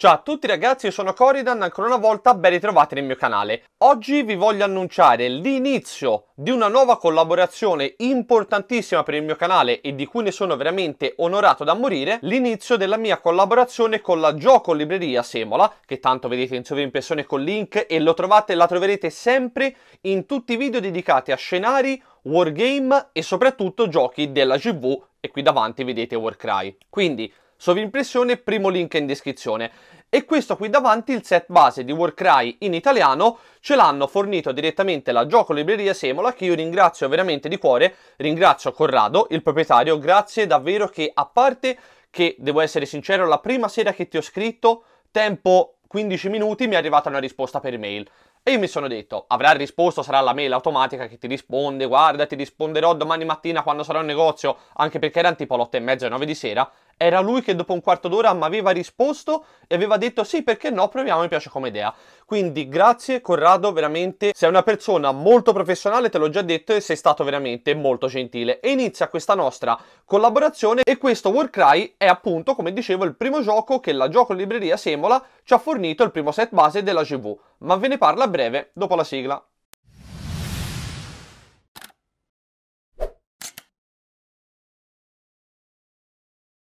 Ciao a tutti ragazzi, io sono Coridan, ancora una volta ben ritrovati nel mio canale. Oggi vi voglio annunciare l'inizio di una nuova collaborazione importantissima per il mio canale e di cui ne sono veramente onorato da morire, l'inizio della mia collaborazione con la Gioco Libreria Semola, che tanto vedete in sovrimpressione col link e lo trovate, la troverete sempre in tutti i video dedicati a scenari, wargame e soprattutto giochi della GV e qui davanti vedete Warcry. Quindi Sovrimpressione, primo link in descrizione. E questo qui davanti, il set base di Warcry in italiano, ce l'hanno fornito direttamente la Gioco Libreria Semola, che io ringrazio veramente di cuore, ringrazio Corrado, il proprietario, grazie davvero che a parte che, devo essere sincero, la prima sera che ti ho scritto, tempo 15 minuti, mi è arrivata una risposta per mail. E io mi sono detto, avrà risposto, sarà la mail automatica che ti risponde, guarda, ti risponderò domani mattina quando sarò in negozio, anche perché erano tipo alle e mezza, 9 di sera, era lui che dopo un quarto d'ora mi aveva risposto e aveva detto sì, perché no, proviamo, mi piace come idea. Quindi grazie Corrado, veramente sei una persona molto professionale, te l'ho già detto, e sei stato veramente molto gentile. E inizia questa nostra collaborazione e questo Warcry è appunto, come dicevo, il primo gioco che la gioco libreria Semola ci ha fornito il primo set base della GV, ma ve ne parla a breve dopo la sigla.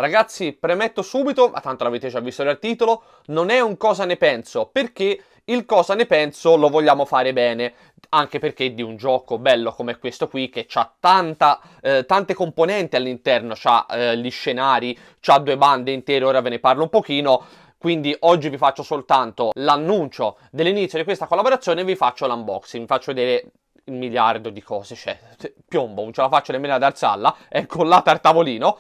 Ragazzi, premetto subito, ma tanto l'avete già visto nel titolo, non è un cosa ne penso, perché il cosa ne penso lo vogliamo fare bene, anche perché di un gioco bello come questo qui, che ha eh, tante componenti all'interno, ha eh, gli scenari, ha due bande intere, ora ve ne parlo un pochino, quindi oggi vi faccio soltanto l'annuncio dell'inizio di questa collaborazione e vi faccio l'unboxing, vi faccio vedere il miliardo di cose, cioè piombo, non ce la faccio nemmeno ad alzarla, è collata al tavolino,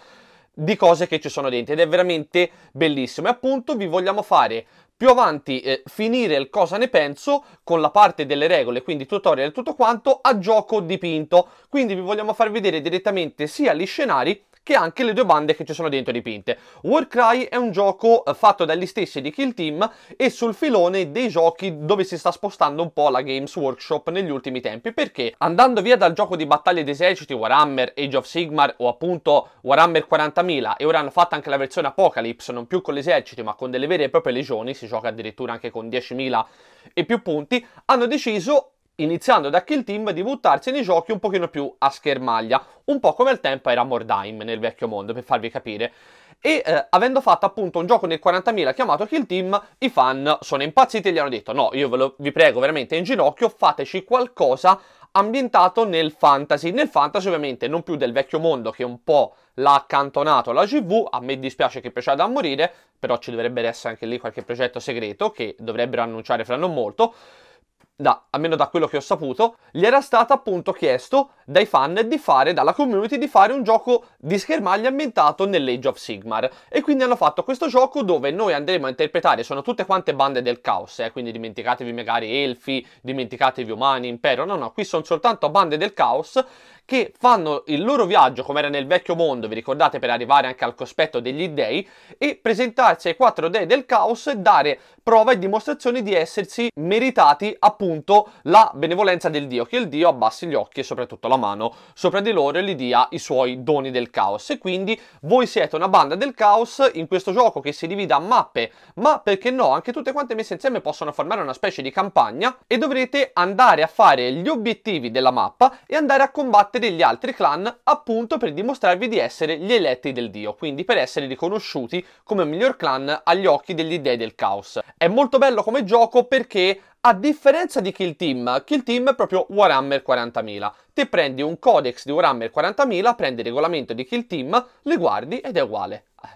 di cose che ci sono dentro ed è veramente bellissimo e appunto vi vogliamo fare più avanti eh, finire il cosa ne penso con la parte delle regole, quindi tutorial e tutto quanto, a gioco dipinto. Quindi vi vogliamo far vedere direttamente sia gli scenari che anche le due bande che ci sono dentro dipinte. Warcry è un gioco eh, fatto dagli stessi di Kill Team e sul filone dei giochi dove si sta spostando un po' la Games Workshop negli ultimi tempi, perché andando via dal gioco di battaglie ed eserciti Warhammer, Age of Sigmar o appunto Warhammer 40.000 e ora hanno fatto anche la versione Apocalypse, non più con l'esercito ma con delle vere e proprie legioni, si gioca addirittura anche con 10.000 e più punti, hanno deciso iniziando da Kill Team di buttarsi nei giochi un pochino più a schermaglia, un po' come al tempo era Mordheim nel vecchio mondo, per farvi capire. E eh, avendo fatto appunto un gioco nel 40.000 chiamato Kill Team, i fan sono impazziti e gli hanno detto no, io ve lo, vi prego veramente in ginocchio, fateci qualcosa ambientato nel fantasy. Nel fantasy ovviamente non più del vecchio mondo che un po' l'ha accantonato la GV, a me dispiace che piaceva da morire, però ci dovrebbe essere anche lì qualche progetto segreto che dovrebbero annunciare fra non molto da, almeno da quello che ho saputo, gli era stato appunto chiesto dai fan di fare, dalla community, di fare un gioco di schermaglia ambientato nell'Age of Sigmar. E quindi hanno fatto questo gioco dove noi andremo a interpretare, sono tutte quante bande del caos, eh, quindi dimenticatevi magari elfi, dimenticatevi umani, impero, no no, qui sono soltanto bande del caos che fanno il loro viaggio, come era nel vecchio mondo, vi ricordate, per arrivare anche al cospetto degli dei, e presentarsi ai quattro dei del caos e dare prova e dimostrazione di essersi meritati appunto la benevolenza del dio, che il dio abbassi gli occhi e soprattutto la mano sopra di loro e gli dia i suoi doni del caos. E quindi voi siete una banda del caos in questo gioco che si divide a mappe, ma perché no, anche tutte quante messe insieme possono formare una specie di campagna e dovrete andare a fare gli obiettivi della mappa e andare a combattere degli altri clan appunto per dimostrarvi di essere gli eletti del dio, quindi per essere riconosciuti come miglior clan agli occhi degli dei del caos. È molto bello come gioco perché a differenza di Kill Team, Kill Team è proprio Warhammer 40.000. Te prendi un codex di Warhammer 40.000, prendi il regolamento di Kill Team, le guardi ed è uguale. Eh,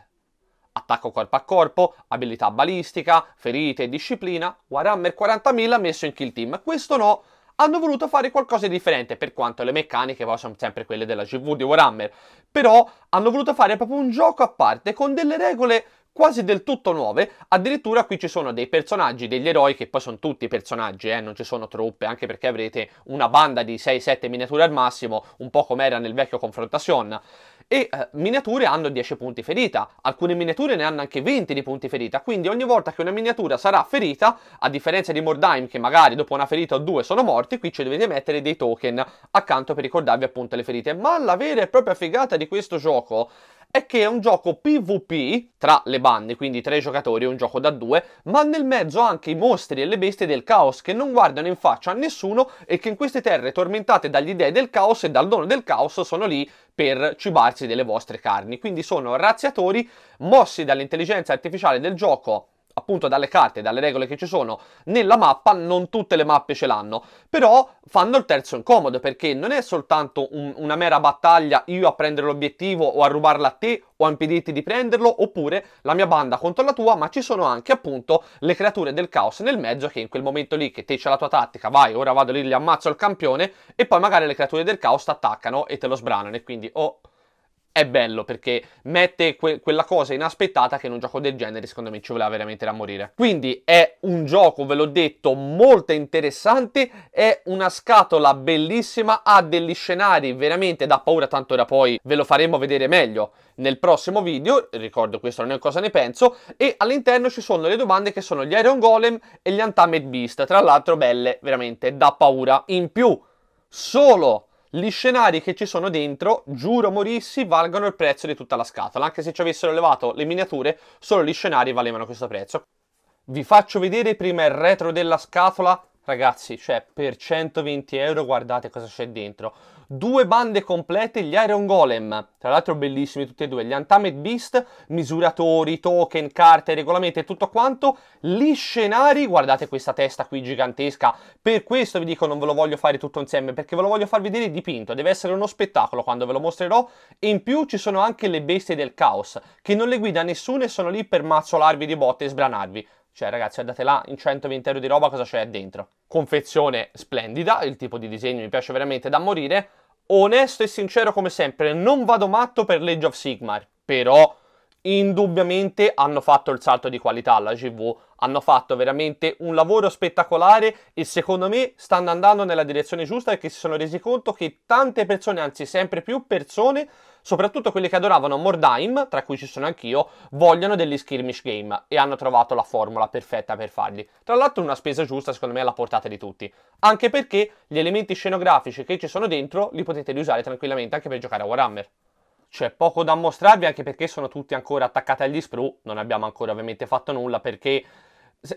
attacco corpo a corpo, abilità balistica, ferite e disciplina. Warhammer 40.000 messo in Kill Team. Questo no, hanno voluto fare qualcosa di differente, per quanto le meccaniche poi sono sempre quelle della GV di Warhammer, però hanno voluto fare proprio un gioco a parte con delle regole quasi del tutto nuove, addirittura qui ci sono dei personaggi, degli eroi che poi sono tutti personaggi, eh, non ci sono truppe, anche perché avrete una banda di 6-7 miniature al massimo, un po' come era nel vecchio Confrontation e eh, miniature hanno 10 punti ferita, alcune miniature ne hanno anche 20 di punti ferita, quindi ogni volta che una miniatura sarà ferita, a differenza di Mordheim che magari dopo una ferita o due sono morti, qui ci dovete mettere dei token accanto per ricordarvi appunto le ferite, ma la vera e propria figata di questo gioco è che è un gioco PvP tra le bande, quindi tre giocatori, è un gioco da due, ma nel mezzo anche i mostri e le bestie del caos che non guardano in faccia a nessuno e che in queste terre tormentate dagli dei del caos e dal dono del caos sono lì per cibarsi delle vostre carni. Quindi sono razziatori mossi dall'intelligenza artificiale del gioco appunto dalle carte dalle regole che ci sono nella mappa, non tutte le mappe ce l'hanno, però fanno il terzo incomodo perché non è soltanto un, una mera battaglia io a prendere l'obiettivo o a rubarla a te o a impedirti di prenderlo oppure la mia banda contro la tua, ma ci sono anche appunto le creature del caos nel mezzo che in quel momento lì che te c'è la tua tattica, vai, ora vado lì, gli ammazzo il campione e poi magari le creature del caos ti attaccano e te lo sbranano e quindi oh è bello perché mette que- quella cosa inaspettata che in un gioco del genere secondo me ci voleva veramente da morire. Quindi è un gioco, ve l'ho detto, molto interessante, è una scatola bellissima, ha degli scenari veramente da paura, tanto ora poi ve lo faremo vedere meglio nel prossimo video, ricordo questo non è cosa ne penso, e all'interno ci sono le domande che sono gli Iron Golem e gli Untamed Beast, tra l'altro belle veramente da paura. In più, solo gli scenari che ci sono dentro, giuro morissi, valgono il prezzo di tutta la scatola. Anche se ci avessero levato le miniature, solo gli scenari valevano questo prezzo. Vi faccio vedere prima il retro della scatola Ragazzi, cioè, per 120 euro guardate cosa c'è dentro. Due bande complete, gli Iron Golem, tra l'altro bellissimi tutti e due, gli Untamed Beast, misuratori, token, carte, regolamenti e tutto quanto. Gli scenari, guardate questa testa qui gigantesca, per questo vi dico non ve lo voglio fare tutto insieme, perché ve lo voglio far vedere dipinto, deve essere uno spettacolo quando ve lo mostrerò. E in più ci sono anche le bestie del caos, che non le guida nessuno e sono lì per mazzolarvi di botte e sbranarvi. Cioè, ragazzi, andate là, in 120 euro di roba cosa c'è dentro? Confezione splendida, il tipo di disegno mi piace veramente da morire. Onesto e sincero come sempre, non vado matto per Legge of Sigmar, però indubbiamente hanno fatto il salto di qualità alla GV hanno fatto veramente un lavoro spettacolare e secondo me stanno andando nella direzione giusta perché si sono resi conto che tante persone, anzi sempre più persone, soprattutto quelle che adoravano Mordheim, tra cui ci sono anch'io, vogliono degli skirmish game e hanno trovato la formula perfetta per farli. Tra l'altro una spesa giusta secondo me alla portata di tutti, anche perché gli elementi scenografici che ci sono dentro li potete riusare tranquillamente anche per giocare a Warhammer c'è poco da mostrarvi anche perché sono tutti ancora attaccati agli sprue, non abbiamo ancora ovviamente fatto nulla perché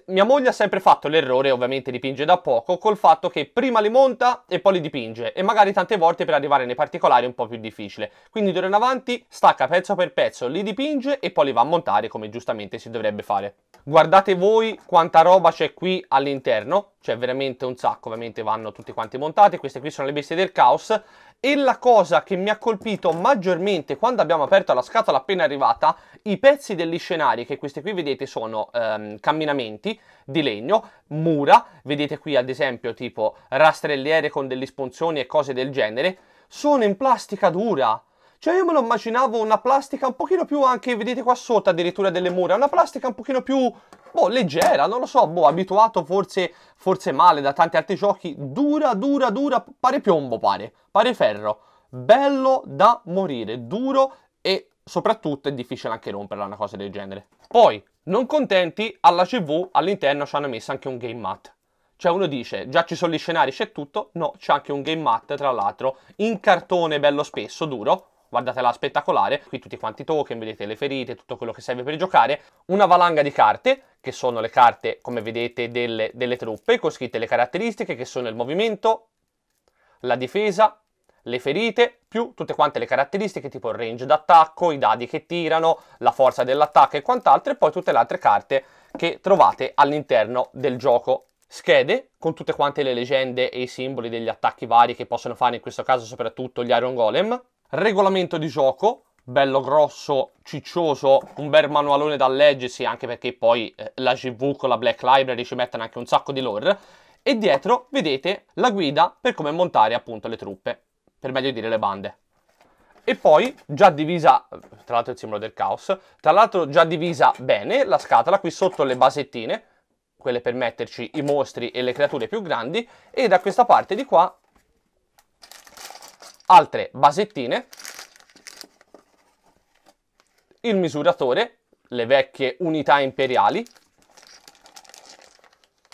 mia moglie ha sempre fatto l'errore, ovviamente dipinge da poco, col fatto che prima li monta e poi li dipinge e magari tante volte per arrivare nei particolari è un po' più difficile. Quindi d'ora in avanti stacca pezzo per pezzo, li dipinge e poi li va a montare come giustamente si dovrebbe fare. Guardate voi quanta roba c'è qui all'interno, c'è veramente un sacco, ovviamente vanno tutti quanti montati, queste qui sono le bestie del caos e la cosa che mi ha colpito maggiormente quando abbiamo aperto la scatola appena arrivata, i pezzi degli scenari, che queste qui vedete sono ehm, camminamenti di legno, mura, vedete qui ad esempio tipo rastrelliere con degli sponzoni e cose del genere, sono in plastica dura. Cioè io me lo immaginavo una plastica un pochino più anche, vedete qua sotto addirittura delle mura, una plastica un pochino più boh, leggera, non lo so, boh, abituato forse, forse male da tanti altri giochi, dura, dura, dura, pare piombo, pare, pare ferro, bello da morire, duro e soprattutto è difficile anche romperla una cosa del genere. Poi, non contenti, alla CV all'interno ci hanno messo anche un game mat. Cioè uno dice, già ci sono gli scenari, c'è tutto, no, c'è anche un game mat, tra l'altro, in cartone bello spesso, duro, guardatela spettacolare, qui tutti quanti i token, vedete le ferite, tutto quello che serve per giocare, una valanga di carte, che sono le carte, come vedete, delle, delle truppe, con scritte le caratteristiche, che sono il movimento, la difesa, le ferite, più tutte quante le caratteristiche tipo il range d'attacco, i dadi che tirano, la forza dell'attacco e quant'altro, e poi tutte le altre carte che trovate all'interno del gioco schede con tutte quante le leggende e i simboli degli attacchi vari che possono fare in questo caso soprattutto gli Iron Golem Regolamento di gioco, bello grosso, ciccioso, un bel manualone da leggersi, anche perché poi eh, la GV con la Black Library ci mettono anche un sacco di lore. E dietro vedete la guida per come montare appunto le truppe, per meglio dire le bande. E poi già divisa, tra l'altro il simbolo del caos, tra l'altro già divisa bene la scatola, qui sotto le basettine, quelle per metterci i mostri e le creature più grandi, e da questa parte di qua altre basettine, il misuratore, le vecchie unità imperiali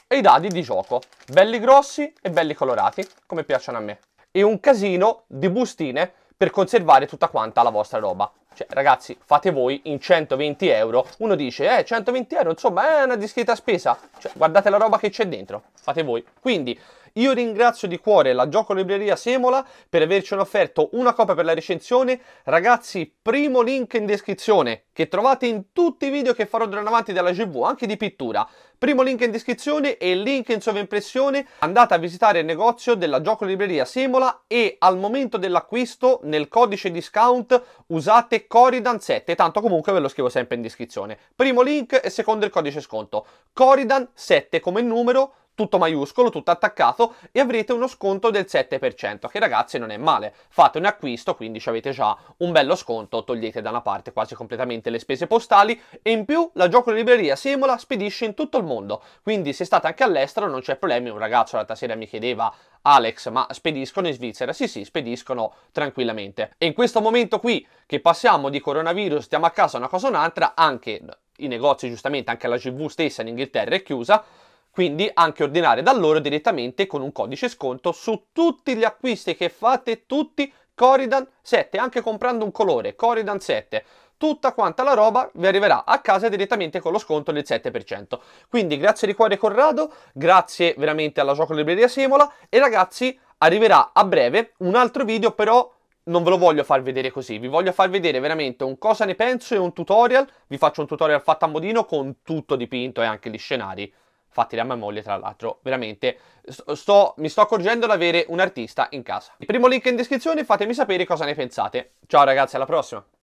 e i dadi di gioco, belli grossi e belli colorati, come piacciono a me. E un casino di bustine per conservare tutta quanta la vostra roba. Cioè, ragazzi, fate voi in 120 euro. Uno dice, eh, 120 euro, insomma, è una discreta spesa. Cioè, guardate la roba che c'è dentro. Fate voi. Quindi, io ringrazio di cuore la Gioco Libreria Semola per averci offerto una copia per la recensione. Ragazzi, primo link in descrizione che trovate in tutti i video che farò durante avanti della GV, anche di pittura. Primo link in descrizione e link in sovraimpressione. Andate a visitare il negozio della Gioco Libreria Semola e al momento dell'acquisto nel codice discount usate Coridan7, tanto comunque ve lo scrivo sempre in descrizione. Primo link e secondo il codice sconto. Coridan7 come numero tutto maiuscolo, tutto attaccato e avrete uno sconto del 7%, che ragazzi non è male. Fate un acquisto, quindi ci avete già un bello sconto, togliete da una parte quasi completamente le spese postali e in più la gioco libreria Simula spedisce in tutto il mondo. Quindi se state anche all'estero non c'è problemi, un ragazzo l'altra sera mi chiedeva Alex, ma spediscono in Svizzera? Sì, sì, spediscono tranquillamente. E in questo momento qui, che passiamo di coronavirus, stiamo a casa una cosa o un'altra, anche i negozi giustamente, anche la GV stessa in Inghilterra è chiusa, quindi anche ordinare da loro direttamente con un codice sconto su tutti gli acquisti che fate, tutti Coridan 7, anche comprando un colore, Coridan 7 tutta quanta la roba vi arriverà a casa direttamente con lo sconto del 7%. Quindi grazie di cuore Corrado, grazie veramente alla Gioco Libreria Semola e ragazzi arriverà a breve un altro video però non ve lo voglio far vedere così, vi voglio far vedere veramente un cosa ne penso e un tutorial, vi faccio un tutorial fatto a modino con tutto dipinto e anche gli scenari fatti da mia moglie tra l'altro, veramente sto, mi sto accorgendo di avere un artista in casa. Il primo link in descrizione, fatemi sapere cosa ne pensate. Ciao ragazzi, alla prossima!